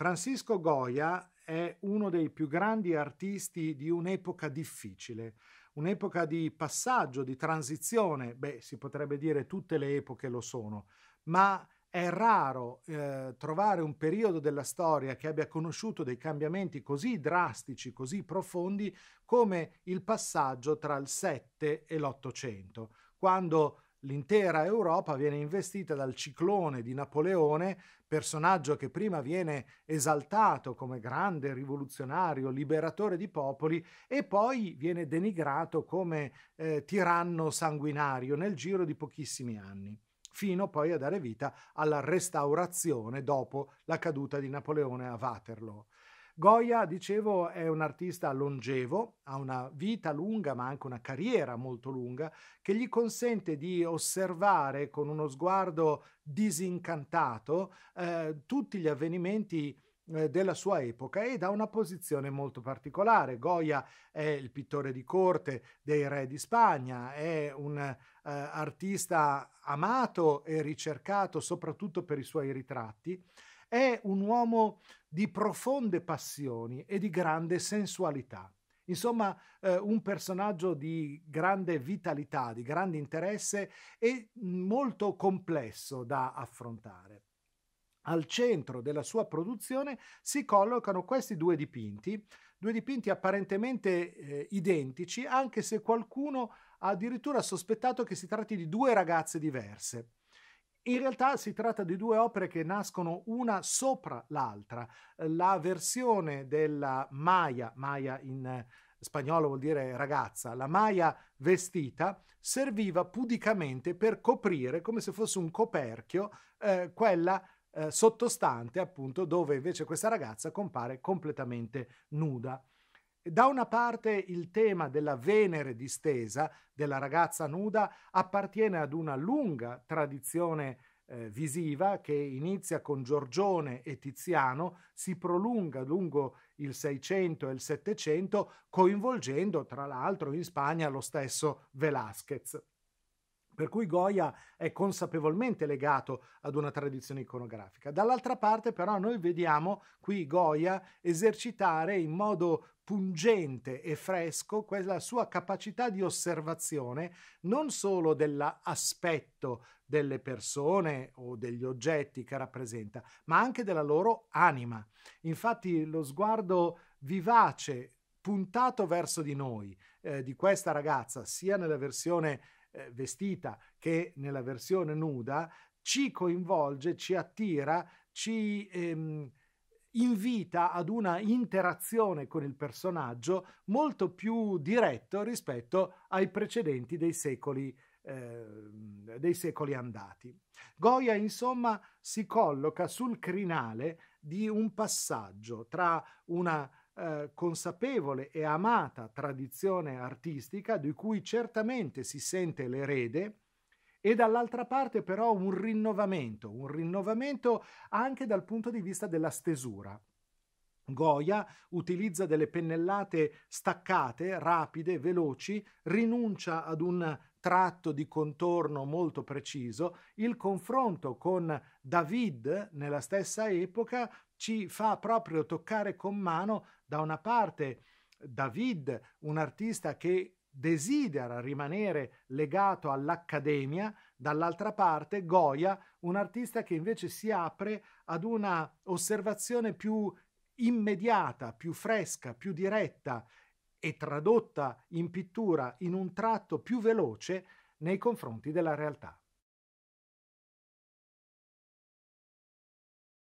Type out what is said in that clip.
Francisco Goya è uno dei più grandi artisti di un'epoca difficile, un'epoca di passaggio, di transizione, beh si potrebbe dire tutte le epoche lo sono, ma è raro eh, trovare un periodo della storia che abbia conosciuto dei cambiamenti così drastici, così profondi come il passaggio tra il 7 e l'Ottocento, quando l'intera Europa viene investita dal ciclone di Napoleone, personaggio che prima viene esaltato come grande rivoluzionario, liberatore di popoli, e poi viene denigrato come eh, tiranno sanguinario nel giro di pochissimi anni fino poi a dare vita alla restaurazione dopo la caduta di Napoleone a Waterloo. Goya, dicevo, è un artista longevo, ha una vita lunga ma anche una carriera molto lunga che gli consente di osservare con uno sguardo disincantato eh, tutti gli avvenimenti eh, della sua epoca e da una posizione molto particolare. Goya è il pittore di corte dei re di Spagna, è un eh, artista amato e ricercato soprattutto per i suoi ritratti, è un uomo di profonde passioni e di grande sensualità. Insomma, eh, un personaggio di grande vitalità, di grande interesse e molto complesso da affrontare. Al centro della sua produzione si collocano questi due dipinti, due dipinti apparentemente eh, identici, anche se qualcuno ha addirittura sospettato che si tratti di due ragazze diverse. In realtà si tratta di due opere che nascono una sopra l'altra. La versione della Maya, Maya in spagnolo vuol dire ragazza, la Maya vestita serviva pudicamente per coprire, come se fosse un coperchio, eh, quella eh, sottostante appunto dove invece questa ragazza compare completamente nuda. Da una parte il tema della Venere distesa, della ragazza nuda, appartiene ad una lunga tradizione eh, visiva che inizia con Giorgione e Tiziano, si prolunga lungo il 600 e il 700, coinvolgendo tra l'altro in Spagna lo stesso Velázquez per cui Goya è consapevolmente legato ad una tradizione iconografica. Dall'altra parte però noi vediamo qui Goya esercitare in modo pungente e fresco quella sua capacità di osservazione non solo dell'aspetto delle persone o degli oggetti che rappresenta, ma anche della loro anima. Infatti lo sguardo vivace puntato verso di noi eh, di questa ragazza, sia nella versione eh, vestita che nella versione nuda, ci coinvolge, ci attira, ci ehm, invita ad una interazione con il personaggio molto più diretto rispetto ai precedenti dei secoli, eh, dei secoli andati. Goya, insomma, si colloca sul crinale di un passaggio tra una eh, consapevole e amata tradizione artistica di cui certamente si sente l'erede e dall'altra parte però un rinnovamento, un rinnovamento anche dal punto di vista della stesura. Goya utilizza delle pennellate staccate, rapide, veloci, rinuncia ad un tratto di contorno molto preciso. Il confronto con David nella stessa epoca ci fa proprio toccare con mano da una parte David, un artista che desidera rimanere legato all'accademia, dall'altra parte Goya, un artista che invece si apre ad una osservazione più immediata, più fresca, più diretta e tradotta in pittura in un tratto più veloce nei confronti della realtà.